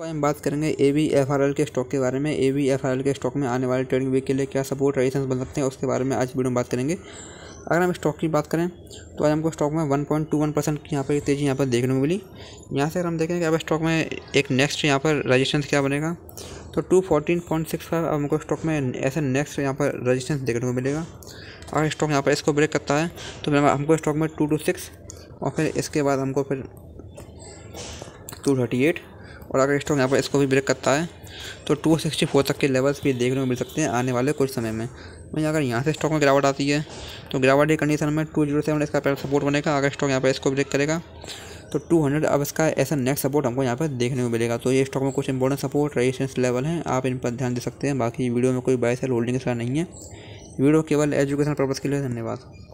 तो हम बात करेंगे A V F R L के स्टॉक के बारे में A V F R L के स्टॉक में आने वाले ट्रेडिंग वीक के लिए क्या सपोर्ट रेजिस्टेंस बन सकते हैं उसके बारे में आज वीडियो में बात करेंगे अगर हम स्टॉक की बात करें तो आज हमको स्टॉक में one point two one percent की यहाँ पर तेज़ी यहाँ पर देखने को मिली यहाँ से अगर हम देखें कि अब स्टॉक में एक नेक्स्ट यहाँ पर रजिस्टेंस क्या बनेगा तो टू फोर्टीन पॉइंट सिक्स का अब हमको स्टॉक में ऐसा नेक्स्ट यहाँ पर रजिस्टेंस देखने को मिलेगा अगर स्टॉक यहाँ पर इसको ब्रेक करता है तो हमको स्टॉक में टू टू सिक्स और फिर इसके बाद हमको फिर टू थर्टी एट और अगर स्ट्रॉन्ग यहाँ पर इसको भी ब्रेक करता है तो टू सिक्सटी फोर तक के लेवल्स भी देखने को मिल सकते हैं आने वाले कुछ समय में वहीं अगर यहाँ से स्टॉक में गिरावट आती है तो गिरावट की कंडीशन में टू जीरो सेवन इसका सपोर्ट बनेगा अगर स्टॉक यहाँ पर इसको ब्रेक करेगा तो टू हंड्रेड अब इसका ऐसा नेक्स्ट सपोर्ट हमको यहाँ पर देखने को मिलेगा तो ये स्टॉक में कुछ इंपॉर्टेंट सपोर्ट रेजिस्टेंस लेवल हैं आप इन पर ध्यान दे सकते हैं बाकी वीडियो में कोई बाय सेल होल्डिंग इसका नहीं है वीडियो केवल एजुकेशन पर्पज़ के लिए धन्यवाद